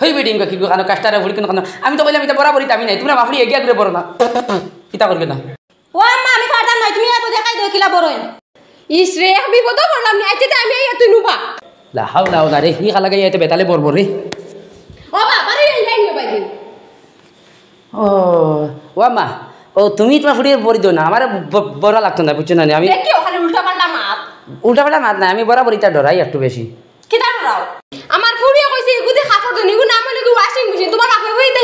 থৈ বেডিং কি কারণ কাস্টারে ভুড়ি কেন আমি তো বললাম এটা বরাবরই আমি নাই তুমি না মাফড়ি এগিয়া করে বড় না কিতা করবে না ও আম্মা আমি পারতাম নাই তুমি এত দেখাই দাও কিলা বড় ইস রে আমি কত বললাম না আজকে আমি এত নুবা লা হাও না ওলা রে হি খালা গাই এত বেতালে বড় বড় রে ও বাবা রে যাই নি বাইদি ও ও আম্মা ও তুমি তো ফুড়িয়ে বড় দাও না আমার বড় লাগতো না বুঝছ না আমি দেখি ওখানে উল্টা পাল্টা মাত উল্টা পাল্টা মাত না আমি বরাবরই তা ডরাই একটু বেশি কিতা ডরাও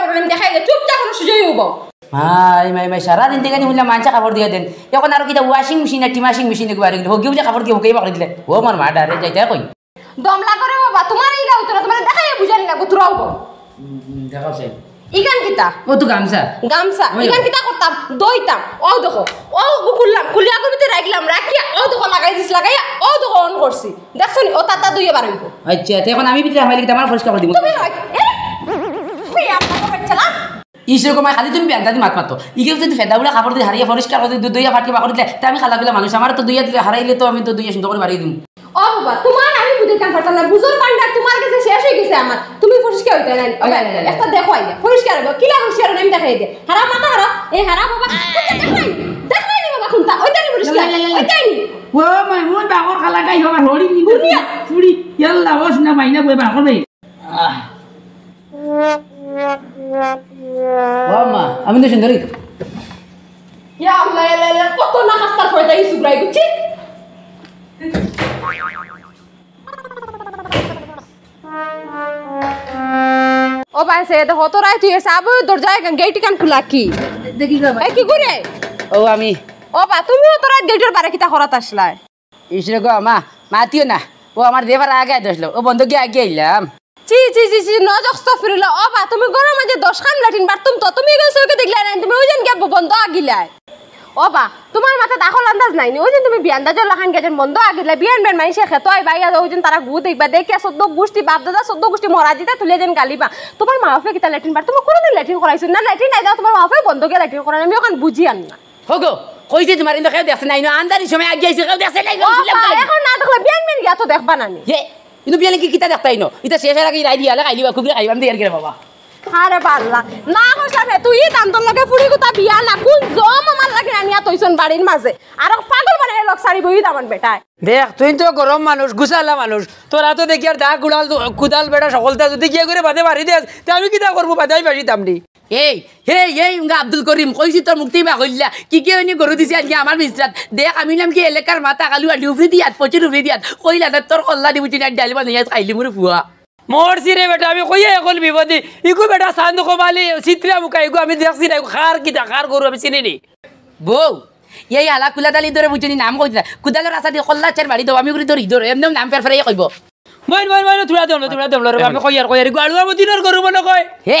না আমি দিলে হোক বলে গামছা গামছা কিতা করতাম দইতাম ও দেখো ও খুললাম খুলিয়া গুমিতে রাখলাম রাখিয়া দেখো লাগাই দিস লাগাইয়া ও দেখো অন করছি দেখছনি ও দুইয়ে বাড়াইবো আচ্ছা আমি বিতে আমার পরিষ্কার করে ইসরকম খালি মাতো ইগে যদি ফেদাগুলো কাপড় দিয়ে হারিয়ে পরিষ্কার করে দুইয়া ফাটিয়ে পাকড় দিলে আমি খালাগুলো মানুষ আমার তো আমি তো না বুঝোর পান্ডা তোমার কাছে শেষ হয়ে গেছে আমার তুমি পরিষ্কার হইতে না একটা দেখো খালা গাই হবার হরি না মাইনা বই বাবা আহ আমি তো সুন্দরী কত না হাসতার করে তাই সুগ্রাই করছি ও তো হতো তুই সাব গেট কান খোলা কি দেখি কি করে ও আমি ও বা তুমি তো রাত গেটের বারে কিতা হরাত আসলাই ইসরে গো মা মাতিও না ও আমার দেবার আগে দশলো ও বন্ধু গিয়ে আগে এলাম চি জি চি চি নজস্তফিরুল্লাহ অবা তুমি গরম মাঝে দশ খান লাটিন বার তুমি তো তুমি এগুলো চৌকে দেখলে না তুমি ওই জন্য গেব বন্ধ আগিলাই অবা তোমার মাথা তাকল আন্দাজ নাই ওই তুমি বিয়ান লাখান গেছেন বন্ধ আগিলাই বিয়ান বেন মাই শেখে তো আই বাইয়া ওই তারা গু দেখবা দেখে সদ্য গোষ্ঠী বাপ দাদা সদ্য গোষ্ঠী মরা দিতে তুলে দেন গালিবা তোমার মা বাপে কিতা ল্যাটিন বার তুমি কোনোদিন ল্যাটিন করাইছো না ল্যাটিন নাই দাও তোমার মা বাপে বন্ধ গিয়ে ল্যাটিন করাই আমি ওখান বুঝি আন না হগো কইছে তোমার ইন্দো কেউ দেখছে নাই আন্দারি সময় আগে আইছে দেখছে নাই এখন না দেখলে বিয়ান বেন গিয়া তো দেখবা না কিন্তু বিয়ালে কি কিতা দেখতাই ন ইতা শেষ এর আগে রাই দিয়া কাইলি বাকু বিয়া খাইবাম দিয়ে বাবা আরে পারলা না হসাবে তুই তান্তর লগে ফুড়ি কুতা বিয়া না কোন জম আমার লাগে আনিয়া তইছন বাড়ির মাঝে আর পাগল মানে লোক সারি বই দামান বেটায় দেখ তুই তো গরম মানুষ গুছালা মানুষ তোরা তো দেখি আর দা গুড়াল কুদাল বেটা সকলটা যদি গিয়ে করে বাদে বাড়ি দেয় আমি কিতা করবো বাদাই বাসি দামনি এই হে এই আব্দুল করিম কইছি তোর মুক্তি বা কইলা কি কি হইনি গরু দিছি আজকে আমার মিশ্রাত দেখ আমি নাম কি এলাকার মাথা কালু আডি উফরি দিয়াত পচির উফরি দিয়াত কইলা না তোর কল্লা দিবি তিন ডালি বানাই খাইলি মোর ফুয়া মরছি রে বেটা আমি কইয়া এখন বিপদে ইকু বেটা সান্দু কমালি চিত্রা মুখা ইগু আমি দেখছি না খার কিটা খার গরু আমি চিনি নি বউ এই আলা কুলা দালি ধরে বুঝিনি নাম কইতা কুদালের আশা দিয়ে কল্লা চের বাড়ি দেবো আমি করে ধরি ধরে নাম ফের ফেরাই কইব মই মই মাইন তুলা দমলো তুলা দমলো আমি কইয়ার কইয়ার গো আলুয়া মতিনর গরু মনে কয় হে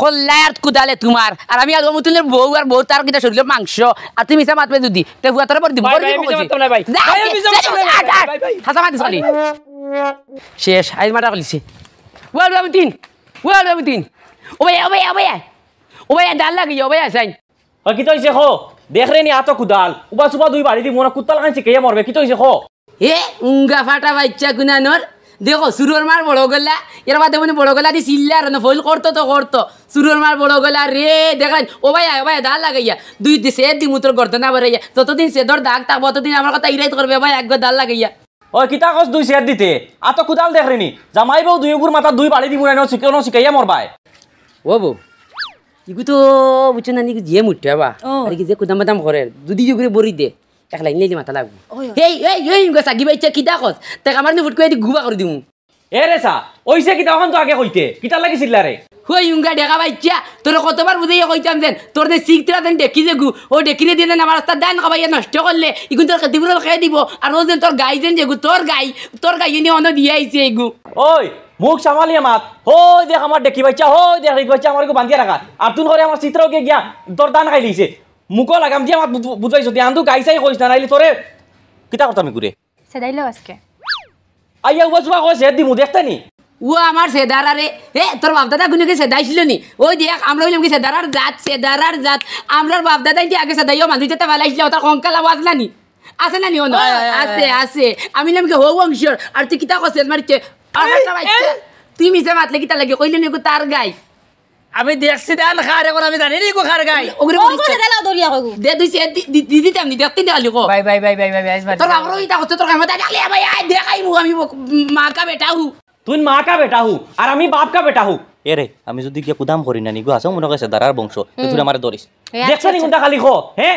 কল্লা ডাল লাগি ওবে আসাইন ও কি তইছে খো দেখ রে নি আত কুদাল উবা দুই বাড়ি দি মোরা কুত্তাল কি তইছে খো এ উঙ্গা ফাটা বাচ্চা গুনানোর দেখো সুরোর মার বড় গলা এর বাদে মনে বড় গলা দিয়ে সিল্লার না ফল করতো তো করতো সুরোর মার বড় গলা রে দেখান ও ভাই ও ভাই দা লাগাইয়া দুই সে দিন উত্তর করতো না বেড়াইয়া যতদিন সে ধর দাগ থাকবো ততদিন আমার কথা ইরাইত করবে ভাই একবার দাল লাগাইয়া ওই কিতা কস দুই শেয়ার দিতে আত কুদাল দেখরিনি জামাই বউ দুই গুর মাথা দুই বাড়ি দিব না শিখানো শিখাইয়া মরবাই ও বউ ইগু তো বুঝছো না জিয়ে মুঠে বা যে কুদাম বাদাম করে দুদি জুগুরে বড়ি দে এক লাইন দিয়ে মাথা লাগবো এই এই এই গেছা কিবা ইচ্ছা কিতা কস তে আমার ফুট করে ঘুবা করে দিমু এ রে সা ওইসে কিতা অখন তো আগে কইতে কিতা লাগিছিল রে হই ইউঙ্গা ডেকা বাইচ্চা তোর কতবার বুঝাইয়া কইতাম যেন তোর যে শিখতে দেন ডেকি যে গু ও ডেকিরে দিয়ে দেন আমার রাস্তা দেন খাবাইয়া নষ্ট করলে ইগুন তোর খেতিগুলো খেয়ে দিব আর ওজন তোর গাই যেন গু তোর গাই তোর গাই নিয়ে অন্য দিয়ে আইছে এগু ওই মুখ সামালিয়ে মাত হো দেখ আমার ডেকি বাচ্চা হো দেখ বাচ্চা আমার বান্ধিয়া রাখা আর তুই করে আমার চিত্রকে গিয়া তোর দান খাই লিছে মুখ লাগাম দিয়ে আমার বুঝাইছ দিয়ে আন্দু গাই চাই কইস না নাইলে তোরে কিতা করতাম ঘুরে সেদাইলেও আজকে আইয়া উবা চুবা কইছে দিমু দেখতে নি ও আমার সেদারারে এ তোৰ বাপ দাদা গুনকে সেদাইছিল নি ওই দিয়া আমরা হইলাম কি সেদারার জাত চেদাৰাৰ জাত আমরার বাপ দাদা ইন্তি আগে সেদাইও মানুহ যেতে পালাইছিল তার কঙ্কালা বাজলা নি আছে না নি ও আছে আছে আমি নামকে হো অংশর আৰু তুই কিতা কসেল মারিতে আর তুই মিছে মাতলে কিতা লাগে কইলে নেকি তাৰ গাই আমি দেখছি দান খার এখন আমি জানি নি কো খার গাই ওগরে বলি ওগরে দেলা দরিয়া কইগু দে দুই সে দিদি তাম নি দেখতে নি আলি কো বাই বাই বাই বাই বাই আইস মারি তোর আমরো ইতা হতে তোর কামে দা ডালে ভাই আই দেখাই মু আমি মা কা বেটা হু তুই মা কা বেটা হু আর আমি বাপ কা বেটা হু এ রে আমি যদি গিয়া কুদাম করি না নি গো আসো মনে কইছে দারার বংশ তুই আমার দরিস দেখছ নি আচ্ছা। কোনটা খালি কো হ্যাঁ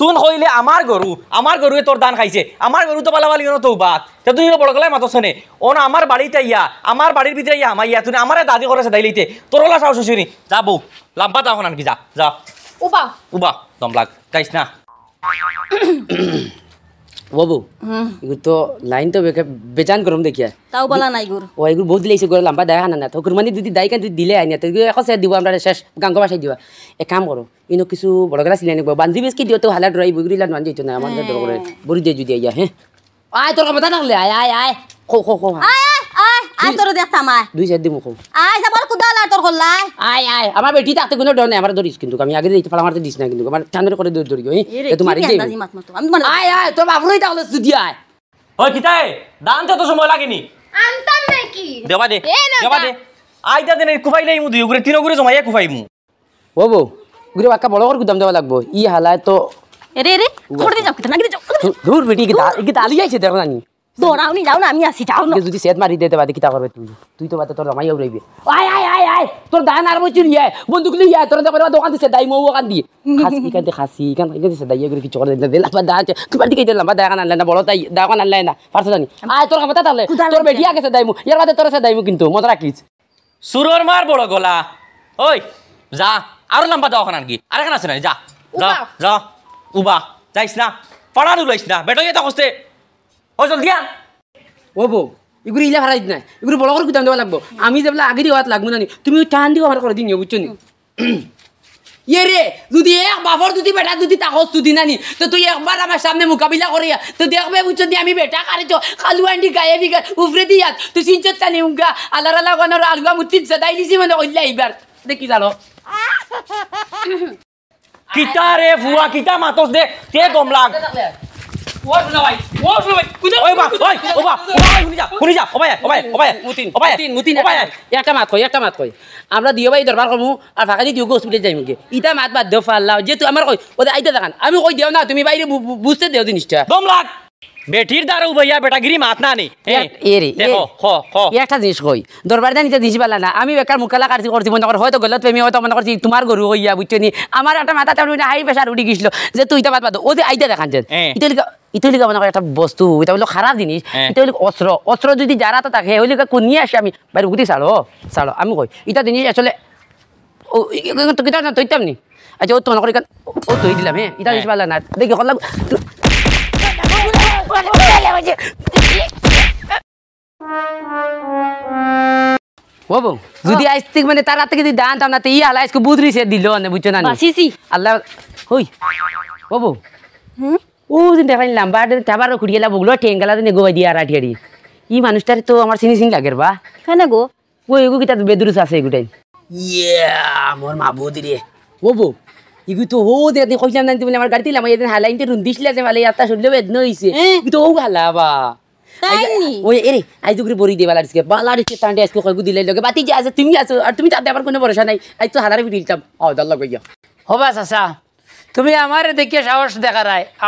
তুন কইলে আমার গরু আমার গরুয়ে তোর দান খাইছে আমার গরু তো পালাবালি কেন তো বাদ তে তুই বড় গলায় মাতছে নে ও না আমার বাড়িতে ইয়া আমার বাড়ির ভিতরে ইয়া আমার ইয়া তুই আমারে দাদি করেছে দাইলিতে তোর ওলা চাও শুনি যা বউ লাম্বা তাহন আনকি যা যা উবা উবা দম লাগ না বাবু ইগুর তো লাইন তো বেজান করম দেখিয়া তাও বলা নাই গুর ও ইগুর বহুত দিলেছে গুর লম্বা দেখা না না তো কুরমানি যদি দাই কান দিলে আইনি তো ইগুর এখন দিব আমরা শেষ গাঙ্গ বাসায় দিবা এক কাম করো ইনো কিছু বড় গলা সিলাই নিবা বান্ধি বেশ কি দিও তো হালা ড্রাই বুগরি লান মানজিত না আমাদের দরকার বড়ি দিয়ে যদি আইয়া হ্যাঁ আয় তোর কথা থাকলে আয় আয় আয় খো খো খো আয় আয় আয় তোর দেখতাম আয় দুই চার দিন মুখো আয় যাবার কুদাল আর তোর হল্লাই আয় আয় আমার বেটি তাতে কোনো ডর নাই আমার ধরিস কিন্তু আমি আগে দিতে পারলাম আমার দিস না কিন্তু আমার চান্দরে করে দৌড় ধরি মানে- লাগেনি আনতাম দেবা দে দেবা দে আইতা দিন কুফাইলাই মু দুই ঘুরে তিন ঘুরে গুদাম দেওয়া লাগবো ই হালায় তো রে রে ঘুরে যাও কিতা না যাও দূর বেটি কি দালি দেখো না দৌড়াও যাও না আমি আসি যাও না যদি মারি দিতে করবে তুই তুই তো বাতে তোর রইবে আয় আয় আয় আয় তোর দান আর চুরি আয় বন্দুক আয় তোর দোকান দিছে দাই মৌ ওখান দিয়ে খাসি কান খাসি কান কান দিছে দাই বা আনলে না বড় তাই আনলে না পারছ জানি আয় তোর কথা তাহলে তোর এর বাদে তোর সে কিন্তু মত রাখিস সুরর মার বড় গলা ওই যা আরো লম্বা দাও কান কি কান আছে না যা যা উবা যাইস না পড়ানো লইস না বেটো এটা কষ্টে ও জলদি ও বউ এগুলো ইলা ভাড়া দিত না এগুলো বড় করে গুদাম দেওয়া লাগবো আমি যাবলে আগে দিয়ে হওয়াত লাগবো না তুমি টান দিয়ে আমার করে দিন বুঝছো নি ইয়ে রে যদি এক বাপর যদি বেটা যদি তাকস তুই নানি তো তুই একবার আমার সামনে মোকাবিলা করিয়া তো দেখবে বুঝছো নি আমি বেটা কারেছ খালু আন্ডি গায়ে বিঘা উফরে দিয়াত তুই সিনচত টানি উঙ্গা আলার আলা গনর আলগা মুতিন সদাই লিছি মানে কইলা এইবার দেখি জানো কিতা রে ফুয়া কিতা মাতস দে কে গমলাগ আমরা দিও ভাই দরবার করবো আর ফাঁকা দিয়ে দিও হসপিটাল যাই মুখে ইটা মাত বাদ ফাল্লাও যেহেতু আমার কই ওদের আইতে দেখান আমি কই দেও না তুমি বাইরে বুঝতে দেও জিনিসটা দম লাগ বেটির দারু ভাইয়া বেটাগিরি মাত না নি এরে দেখো হো হো একটা জিনিস কই দরবার দা নিতে দিছিবালা না আমি বেকার মুকালা কারছি করছি মনে কর হয়তো গলত প্রেমী হয়তো মনে করছি তোমার গরু হইয়া বুঝছো নি আমার একটা মাথা তার হাই প্রেশার উঠি গিয়েছিল যে তুই তো বাদ বাদ ওদের আইতে দেখান যেন ইতালিকা ইতালিকা মনে কর একটা বস্তু এটা হলো খারাপ জিনিস এটা অস্ত্র অস্ত্র যদি যারা তো থাকে হইলে কোন নিয়ে আসে আমি বাইরে গুটি ছাড়ো ছাড়ো আমি কই ইটা জিনিস আসলে ও কিটা না তৈতাম নি আচ্ছা ও তোমার ও তৈ দিলাম হ্যাঁ ইটা জিনিস পালা না দেখি दिया मुझे বাবু যদি আজ থেকে মানে তার হাতে যদি দান তাম না তো ইয়া আজকে বুদরি সে দিল না বুঝছো না বাসিছি আল্লাহ হই বাবু হুম ও দিন দেখাই লাম্বা খাবার খুঁড়িয়ে লাভ বগুলো ঠেঙ্গালা দিনে গোবাই দিয়ে আর আটিয়ারি ই মানুষটার তো আমার চিনি চিনি লাগের বা কেন গো ওই গো কিতা বেদুরুস আছে এগুটাই ইয়া আমার মা বৌদি রে বাবু তুমি আমার দেখে সাহস দেখা রায়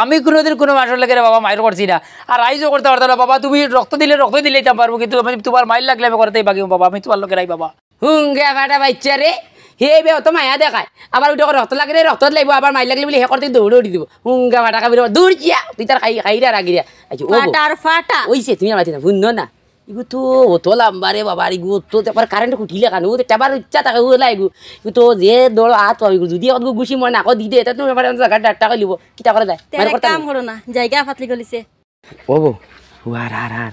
আমি কোনোদিন কোনো মানুষের লাগে বাবা মায়ের করছি না আর আইজও করতে পারতো না বাবা তুমি রক্ত দিলে রক্ত দিলেই পারবো কিন্তু আমি তোমার মায়ের লাগলে আমি করতেই বাকি বাবা আমি তোমার লোকেরাই বাবা হুম গে ভাটা বাচ্চা রে এইবে অত মায়া দেখাই আবার উঠে রক্ত লাগে রে রক্ত লাগবে আবার মাই লাগলি বলে হে করতে দৌড় দৌড়ি দিব হুঙ্গা ফাটা খাবি দূর গিয়া তুই তার খাই খাই রা রাগি রা ফাটার ফাটা ওই সে তুমি আমার ভুন্ন না ইগু তো অত লাম্বা রে বাবা ইগু তো তারপর কারেন্ট উঠিলে কেন ও টাবার ইচ্ছা থাকে ওলা ইগু ইগু তো যে দৌড় আত পাবি যদি অত গুছি মনে আকো দিদে এটা তুমি আমার জায়গা ডাটা কইলিব কি টাকা দেয় মানে কাম করো না জায়গা ফাটলি গলিছে ও ও আর আর আর